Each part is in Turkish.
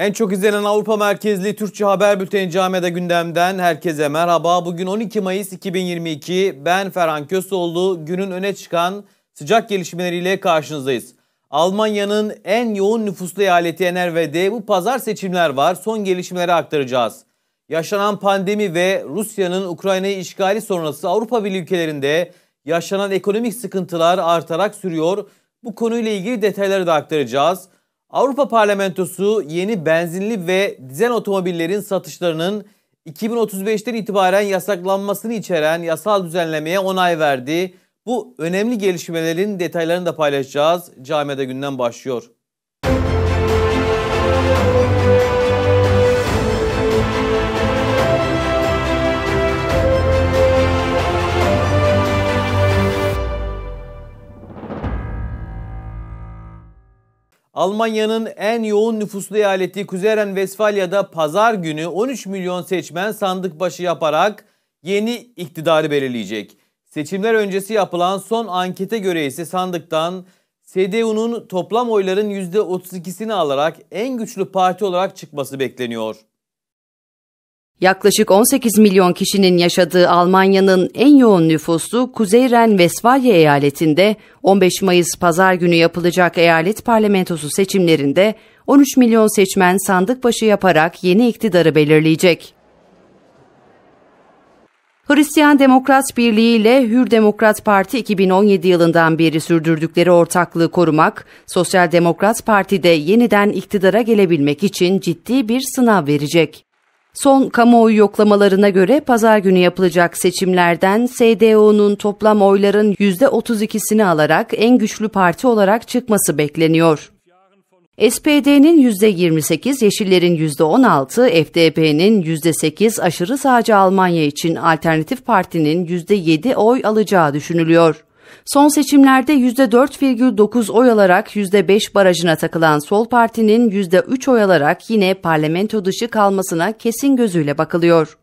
En çok izlenen Avrupa merkezli Türkçe haber bülteni Camia'da gündemden herkese merhaba. Bugün 12 Mayıs 2022 ben Ferhan Kösoğlu günün öne çıkan sıcak gelişmeleriyle karşınızdayız. Almanya'nın en yoğun nüfuslu eyaleti Enerve'de bu pazar seçimler var. Son gelişmeleri aktaracağız. Yaşanan pandemi ve Rusya'nın Ukrayna'yı işgali sonrası Avrupa Birliği ülkelerinde yaşanan ekonomik sıkıntılar artarak sürüyor. Bu konuyla ilgili detayları da aktaracağız. Avrupa Parlamentosu yeni benzinli ve dizel otomobillerin satışlarının 2035'ten itibaren yasaklanmasını içeren yasal düzenlemeye onay verdi. Bu önemli gelişmelerin detaylarını da paylaşacağız. Camide günden başlıyor. Almanya'nın en yoğun nüfuslu eyaleti Kuzeren Vesfalya'da pazar günü 13 milyon seçmen sandık başı yaparak yeni iktidarı belirleyecek. Seçimler öncesi yapılan son ankete göre ise sandıktan CDU'nun toplam oyların %32'sini alarak en güçlü parti olarak çıkması bekleniyor. Yaklaşık 18 milyon kişinin yaşadığı Almanya'nın en yoğun nüfuslu Kuzey Ren-Vesfalya eyaletinde 15 Mayıs pazar günü yapılacak eyalet parlamentosu seçimlerinde 13 milyon seçmen sandık başı yaparak yeni iktidarı belirleyecek. Hristiyan Demokrat Birliği ile Hür Demokrat Parti 2017 yılından beri sürdürdükleri ortaklığı korumak, Sosyal Demokrat Parti'de yeniden iktidara gelebilmek için ciddi bir sınav verecek. Son kamuoyu yoklamalarına göre pazar günü yapılacak seçimlerden SDO'nun toplam oyların %32'sini alarak en güçlü parti olarak çıkması bekleniyor. SPD'nin %28, Yeşillerin %16, FDP'nin %8, aşırı sağcı Almanya için Alternatif Parti'nin %7 oy alacağı düşünülüyor. Son seçimlerde %4,9 oy alarak %5 barajına takılan Sol Parti'nin %3 oy alarak yine parlamento dışı kalmasına kesin gözüyle bakılıyor.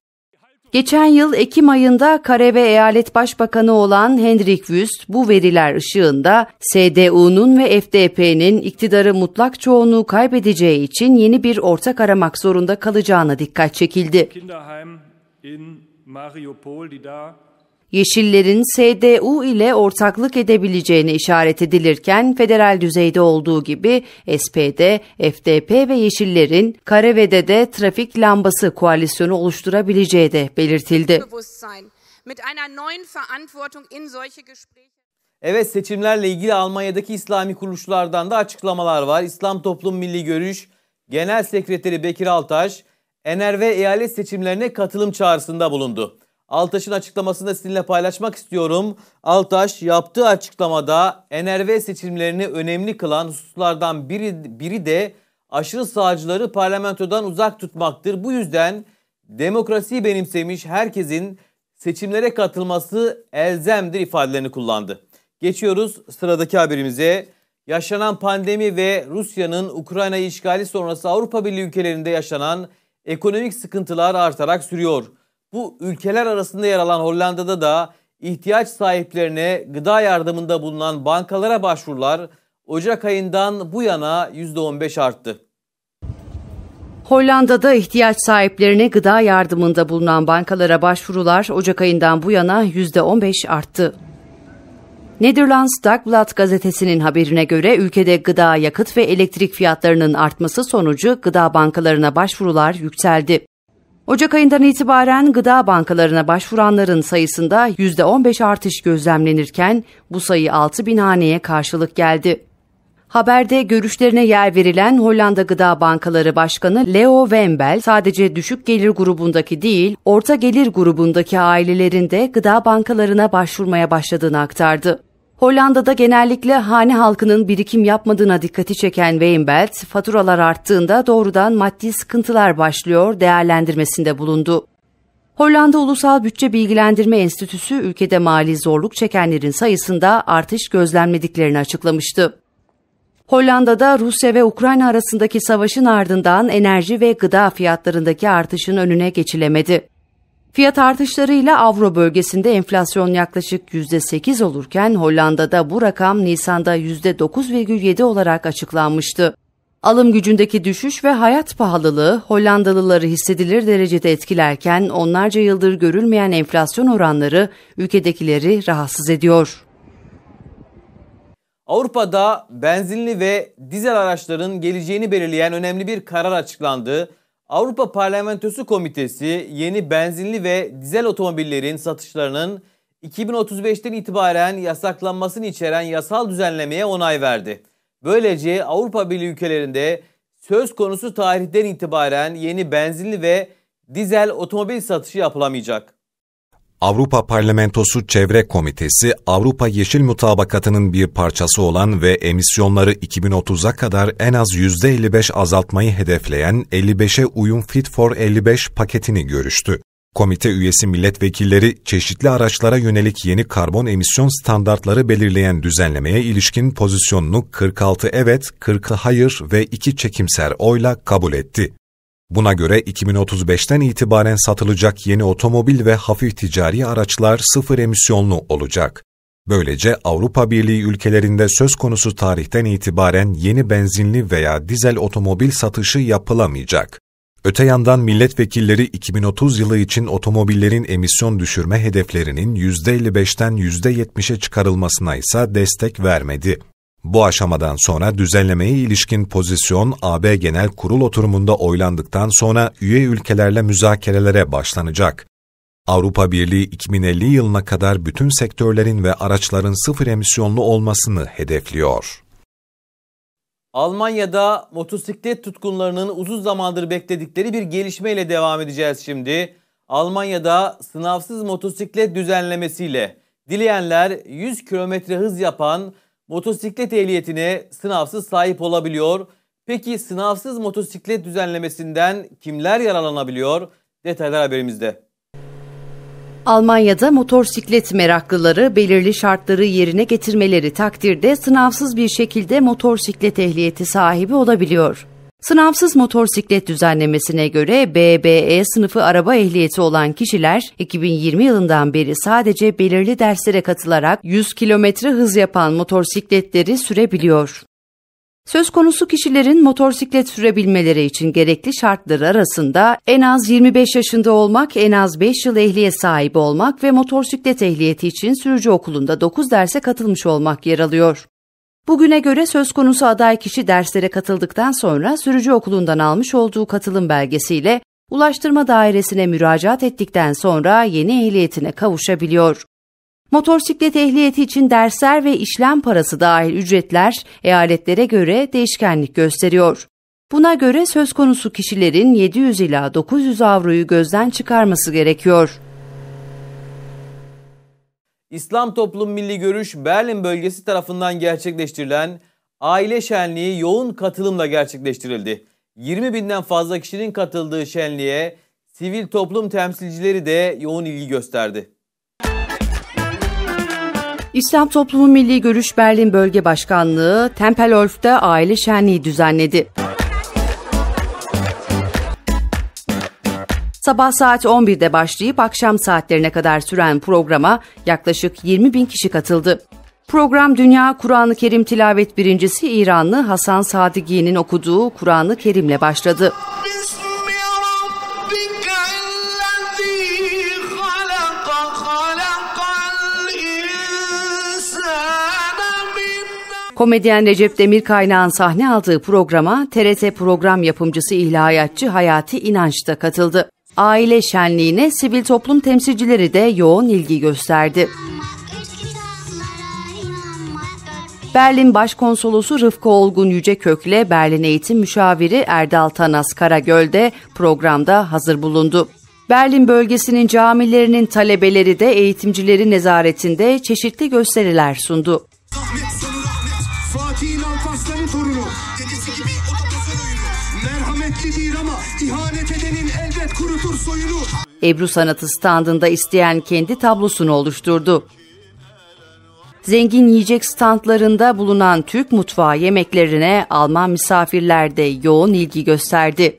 Geçen yıl Ekim ayında Kare ve Eyalet Başbakanı olan Hendrik Wüst bu veriler ışığında SDU'nun ve FDP'nin iktidarı mutlak çoğunluğu kaybedeceği için yeni bir ortak aramak zorunda kalacağına dikkat çekildi. Yeşillerin SDU ile ortaklık edebileceğine işaret edilirken federal düzeyde olduğu gibi SPD, FDP ve Yeşillerin Kareve'de de trafik lambası koalisyonu oluşturabileceği de belirtildi. Evet seçimlerle ilgili Almanya'daki İslami kuruluşlardan da açıklamalar var. İslam Toplum Milli Görüş Genel Sekreteri Bekir Altaş, NRV eyalet seçimlerine katılım çağrısında bulundu. Altaş'ın açıklamasını da sizinle paylaşmak istiyorum. Altaş yaptığı açıklamada NRV seçimlerini önemli kılan hususlardan biri, biri de aşırı sağcıları parlamentodan uzak tutmaktır. Bu yüzden demokrasiyi benimsemiş herkesin seçimlere katılması elzemdir ifadelerini kullandı. Geçiyoruz sıradaki haberimize. Yaşanan pandemi ve Rusya'nın Ukrayna işgali sonrası Avrupa Birliği ülkelerinde yaşanan ekonomik sıkıntılar artarak sürüyor. Bu ülkeler arasında yer alan Hollanda'da da ihtiyaç sahiplerine gıda yardımında bulunan bankalara başvurular Ocak ayından bu yana %15 arttı. Hollanda'da ihtiyaç sahiplerine gıda yardımında bulunan bankalara başvurular Ocak ayından bu yana %15 arttı. Netherlands Dagblad gazetesinin haberine göre ülkede gıda, yakıt ve elektrik fiyatlarının artması sonucu gıda bankalarına başvurular yükseldi. Ocak ayından itibaren gıda bankalarına başvuranların sayısında %15 artış gözlemlenirken bu sayı 6 bin haneye karşılık geldi. Haberde görüşlerine yer verilen Hollanda Gıda Bankaları Başkanı Leo Wembel sadece düşük gelir grubundaki değil, orta gelir grubundaki ailelerin de gıda bankalarına başvurmaya başladığını aktardı. Hollanda'da genellikle hane halkının birikim yapmadığına dikkati çeken Weinbelt, faturalar arttığında doğrudan maddi sıkıntılar başlıyor değerlendirmesinde bulundu. Hollanda Ulusal Bütçe Bilgilendirme Enstitüsü ülkede mali zorluk çekenlerin sayısında artış gözlenmediklerini açıklamıştı. Hollanda'da Rusya ve Ukrayna arasındaki savaşın ardından enerji ve gıda fiyatlarındaki artışın önüne geçilemedi. Fiyat artışlarıyla avro bölgesinde enflasyon yaklaşık %8 olurken Hollanda'da bu rakam Nisan'da %9,7 olarak açıklanmıştı. Alım gücündeki düşüş ve hayat pahalılığı Hollandalıları hissedilir derecede etkilerken onlarca yıldır görülmeyen enflasyon oranları ülkedekileri rahatsız ediyor. Avrupa'da benzinli ve dizel araçların geleceğini belirleyen önemli bir karar açıklandı. Avrupa Parlamentosu Komitesi yeni benzinli ve dizel otomobillerin satışlarının 2035'ten itibaren yasaklanmasını içeren yasal düzenlemeye onay verdi. Böylece Avrupa Birliği ülkelerinde söz konusu tarihten itibaren yeni benzinli ve dizel otomobil satışı yapılamayacak. Avrupa Parlamentosu Çevre Komitesi, Avrupa Yeşil Mutabakatı'nın bir parçası olan ve emisyonları 2030'a kadar en az %55 azaltmayı hedefleyen 55'e uyum Fit for 55 paketini görüştü. Komite üyesi milletvekilleri çeşitli araçlara yönelik yeni karbon emisyon standartları belirleyen düzenlemeye ilişkin pozisyonunu 46 evet, 40 hayır ve 2 çekimser oyla kabul etti. Buna göre 2035'ten itibaren satılacak yeni otomobil ve hafif ticari araçlar sıfır emisyonlu olacak. Böylece Avrupa Birliği ülkelerinde söz konusu tarihten itibaren yeni benzinli veya dizel otomobil satışı yapılamayacak. Öte yandan milletvekilleri 2030 yılı için otomobillerin emisyon düşürme hedeflerinin %55'ten %70'e çıkarılmasına ise destek vermedi. Bu aşamadan sonra düzenlemeye ilişkin pozisyon AB Genel Kurul oturumunda oylandıktan sonra üye ülkelerle müzakerelere başlanacak. Avrupa Birliği 2050 yılına kadar bütün sektörlerin ve araçların sıfır emisyonlu olmasını hedefliyor. Almanya'da motosiklet tutkunlarının uzun zamandır bekledikleri bir gelişmeyle devam edeceğiz şimdi. Almanya'da sınavsız motosiklet düzenlemesiyle dileyenler 100 kilometre hız yapan motosiklet ehliyetine sınavsız sahip olabiliyor. Peki sınavsız motosiklet düzenlemesinden kimler yararlanabiliyor? Detaylar haberimizde. Almanya'da motorsiklet meraklıları belirli şartları yerine getirmeleri takdirde sınavsız bir şekilde motorsiklet ehliyeti sahibi olabiliyor. Sınavsız motosiklet düzenlemesine göre BBE sınıfı araba ehliyeti olan kişiler 2020 yılından beri sadece belirli derslere katılarak 100 kilometre hız yapan motosikletleri sürebiliyor. Söz konusu kişilerin motosiklet sürebilmeleri için gerekli şartları arasında en az 25 yaşında olmak, en az 5 yıl ehliye sahibi olmak ve motosiklet ehliyeti için sürücü okulunda 9 derse katılmış olmak yer alıyor. Bugüne göre söz konusu aday kişi derslere katıldıktan sonra sürücü okulundan almış olduğu katılım belgesiyle Ulaştırma Dairesi'ne müracaat ettikten sonra yeni ehliyetine kavuşabiliyor. Motorsiklet ehliyeti için dersler ve işlem parası dahil ücretler eyaletlere göre değişkenlik gösteriyor. Buna göre söz konusu kişilerin 700 ila 900 avroyu gözden çıkarması gerekiyor. İslam Toplum Milli Görüş Berlin bölgesi tarafından gerçekleştirilen aile şenliği yoğun katılımla gerçekleştirildi. 20 binden fazla kişinin katıldığı şenliğe sivil toplum temsilcileri de yoğun ilgi gösterdi. İslam Toplumu Milli Görüş Berlin Bölge Başkanlığı Tempelhof'ta aile şenliği düzenledi. Sabah saat 11'de başlayıp akşam saatlerine kadar süren programa yaklaşık 20 bin kişi katıldı. Program Dünya Kur'an-ı Kerim Tilavet Birincisi İranlı Hasan Sadigi'nin okuduğu Kur'an-ı Kerim'le başladı. Komedyen Recep Demir Kaynağ'ın sahne aldığı programa TRT program yapımcısı ilahiyatçı Hayati İnanç da katıldı aile şenliğine sivil toplum temsilcileri de yoğun ilgi gösterdi. Berlin Başkonsolosu Rıfkı Olgun Yücekök'le Berlin Eğitim Müşaviri Erdal Tanas de programda hazır bulundu. Berlin bölgesinin camilerinin talebeleri de eğitimcileri nezaretinde çeşitli gösteriler sundu. soyunu. Ebru sanatı standında isteyen kendi tablosunu oluşturdu. Zengin yiyecek standlarında bulunan Türk mutfağı yemeklerine Alman misafirler de yoğun ilgi gösterdi.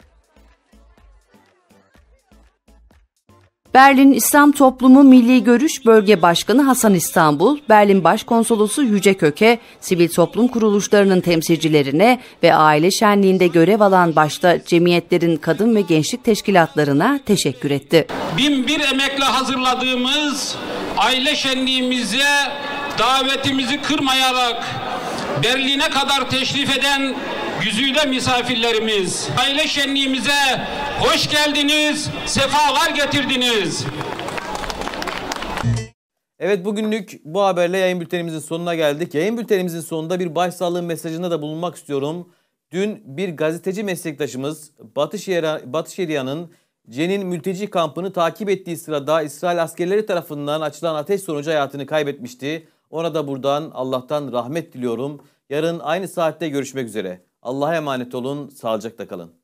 Berlin İslam Toplumu Milli Görüş Bölge Başkanı Hasan İstanbul, Berlin Başkonsolosu Yüce Köke, sivil toplum kuruluşlarının temsilcilerine ve aile şenliğinde görev alan başta cemiyetlerin kadın ve gençlik teşkilatlarına teşekkür etti. Bin bir emekle hazırladığımız aile şenliğimize davetimizi kırmayarak Berlin'e kadar teşrif eden yüzüyle misafirlerimiz. Aile şenliğimize hoş geldiniz, sefalar getirdiniz. Evet bugünlük bu haberle yayın bültenimizin sonuna geldik. Yayın bültenimizin sonunda bir başsağlığı mesajında da bulunmak istiyorum. Dün bir gazeteci meslektaşımız Batı Şeria'nın Cenin mülteci kampını takip ettiği sırada İsrail askerleri tarafından açılan ateş sonucu hayatını kaybetmişti. Ona da buradan Allah'tan rahmet diliyorum. Yarın aynı saatte görüşmek üzere. Allah'a emanet olun, sağlıcakla kalın.